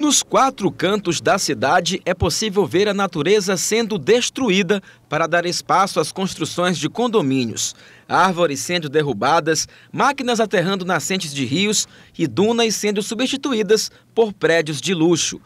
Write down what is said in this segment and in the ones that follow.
Nos quatro cantos da cidade é possível ver a natureza sendo destruída para dar espaço às construções de condomínios, árvores sendo derrubadas, máquinas aterrando nascentes de rios e dunas sendo substituídas por prédios de luxo.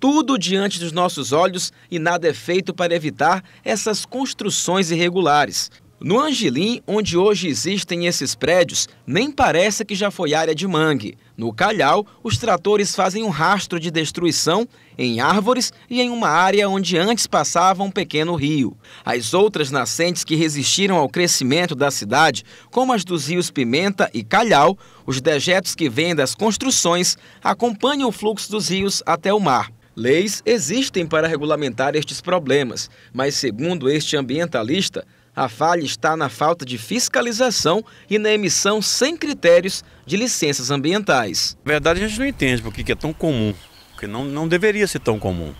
Tudo diante dos nossos olhos e nada é feito para evitar essas construções irregulares. No Angelim, onde hoje existem esses prédios, nem parece que já foi área de mangue. No Calhau, os tratores fazem um rastro de destruição em árvores e em uma área onde antes passava um pequeno rio. As outras nascentes que resistiram ao crescimento da cidade, como as dos rios Pimenta e Calhau, os dejetos que vêm das construções acompanham o fluxo dos rios até o mar. Leis existem para regulamentar estes problemas, mas, segundo este ambientalista, a falha está na falta de fiscalização e na emissão sem critérios de licenças ambientais. Na verdade, a gente não entende porque que é tão comum, porque não, não deveria ser tão comum.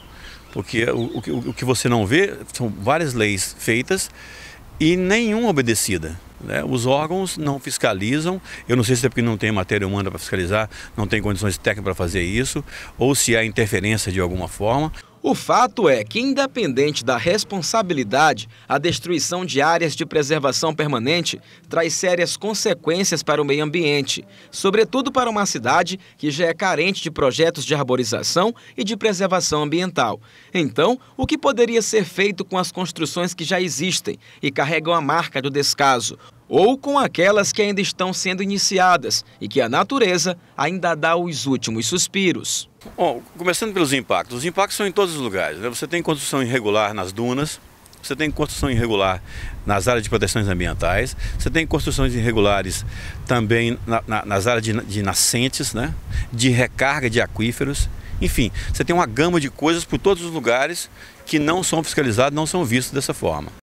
Porque o, o, o que você não vê são várias leis feitas e nenhuma obedecida. Né? Os órgãos não fiscalizam, eu não sei se é porque não tem matéria humana para fiscalizar, não tem condições técnicas para fazer isso, ou se há interferência de alguma forma. O fato é que, independente da responsabilidade, a destruição de áreas de preservação permanente traz sérias consequências para o meio ambiente, sobretudo para uma cidade que já é carente de projetos de arborização e de preservação ambiental. Então, o que poderia ser feito com as construções que já existem e carregam a marca do descaso? ou com aquelas que ainda estão sendo iniciadas e que a natureza ainda dá os últimos suspiros. Bom, começando pelos impactos. Os impactos são em todos os lugares. Né? Você tem construção irregular nas dunas, você tem construção irregular nas áreas de proteções ambientais, você tem construções irregulares também na, na, nas áreas de, de nascentes, né? de recarga de aquíferos. Enfim, você tem uma gama de coisas por todos os lugares que não são fiscalizados, não são vistos dessa forma.